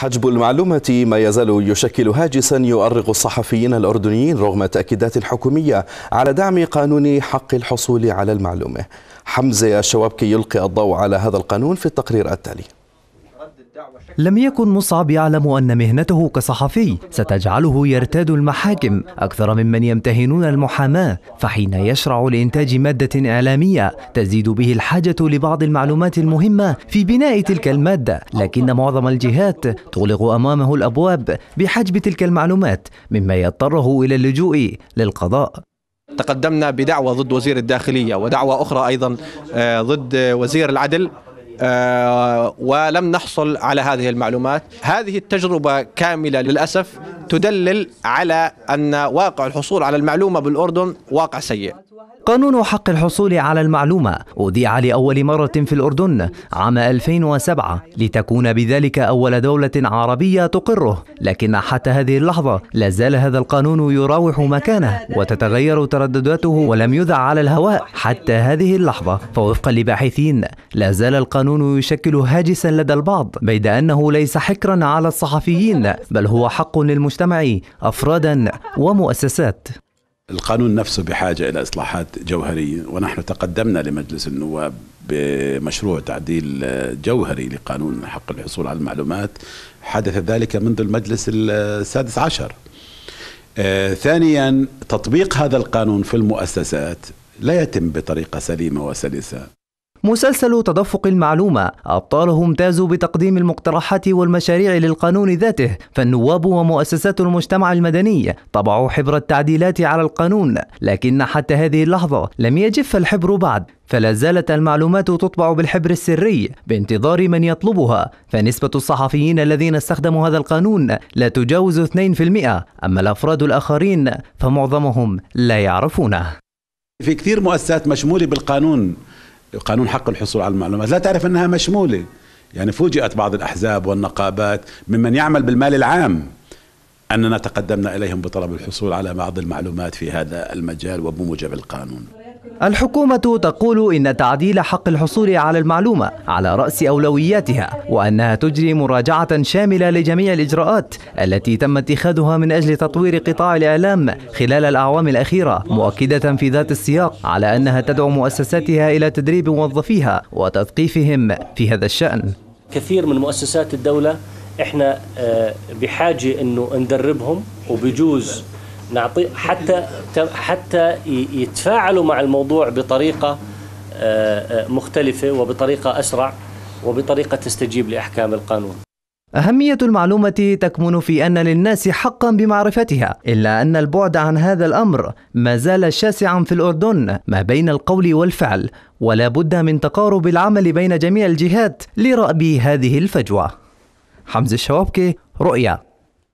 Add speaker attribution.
Speaker 1: حجب المعلومة ما يزال يشكل هاجسا يؤرق الصحفيين الأردنيين رغم تأكيدات حكومية على دعم قانون حق الحصول على المعلومة حمزة الشوابكي يلقي الضوء على هذا القانون في التقرير التالي لم يكن مصعب يعلم أن مهنته كصحفي ستجعله يرتاد المحاكم أكثر ممن يمتهنون المحاماة فحين يشرع لإنتاج مادة إعلامية تزيد به الحاجة لبعض المعلومات المهمة في بناء تلك المادة لكن معظم الجهات تغلق أمامه الأبواب بحجب تلك المعلومات مما يضطره إلى اللجوء للقضاء تقدمنا بدعوى ضد وزير الداخلية ودعوى أخرى أيضا آه، ضد وزير العدل آه، ولم نحصل على هذه المعلومات هذه التجربة كاملة للأسف تدلل على أن واقع الحصول على المعلومة بالأردن واقع سيء قانون حق الحصول على المعلومة أذيع لأول مرة في الأردن عام 2007 لتكون بذلك أول دولة عربية تقره لكن حتى هذه اللحظة لا زال هذا القانون يراوح مكانه وتتغير تردداته ولم يذع على الهواء حتى هذه اللحظة فوفقا لباحثين لا زال القانون يشكل هاجسا لدى البعض بيد أنه ليس حكرا
Speaker 2: على الصحفيين بل هو حق للمجتمع أفرادا ومؤسسات القانون نفسه بحاجة إلى إصلاحات جوهرية ونحن تقدمنا لمجلس النواب بمشروع تعديل جوهري لقانون حق الحصول على المعلومات حدث ذلك منذ المجلس السادس عشر آه ثانيا تطبيق هذا القانون في المؤسسات لا يتم بطريقة سليمة وسلسة
Speaker 1: مسلسل تدفق المعلومة أبطاله امتازوا بتقديم المقترحات والمشاريع للقانون ذاته فالنواب ومؤسسات المجتمع المدني طبعوا حبر التعديلات على القانون لكن حتى هذه اللحظة لم يجف الحبر بعد فلا زالت المعلومات تطبع بالحبر السري بانتظار من يطلبها فنسبة الصحفيين الذين استخدموا هذا القانون لا تجاوز 2% أما الأفراد الآخرين فمعظمهم
Speaker 2: لا يعرفونه في كثير مؤسسات مشمولة بالقانون قانون حق الحصول على المعلومات لا تعرف أنها مشمولة يعني فوجئت بعض الأحزاب والنقابات ممن يعمل بالمال العام أننا تقدمنا إليهم بطلب الحصول على بعض المعلومات في هذا المجال وبموجب القانون الحكومة تقول إن تعديل
Speaker 1: حق الحصول على المعلومة على رأس أولوياتها وأنها تجري مراجعة شاملة لجميع الإجراءات التي تم اتخاذها من أجل تطوير قطاع الإعلام خلال الأعوام الأخيرة مؤكدة في ذات السياق على أنها تدعو مؤسساتها إلى تدريب موظفيها وتثقيفهم في هذا الشأن كثير من مؤسسات الدولة إحنا آه، بحاجة أنه ندربهم وبجوز نعطي حتى حتى يتفاعلوا مع الموضوع بطريقه آه، آه، مختلفه وبطريقه اسرع وبطريقه تستجيب لاحكام القانون. أهمية المعلومة تكمن في أن للناس حقا بمعرفتها، إلا أن البعد عن هذا الأمر ما زال شاسعا في الأردن ما بين القول والفعل، ولا بد من تقارب العمل بين جميع الجهات لرأب هذه الفجوة. حمزة الشوابكي، رؤيا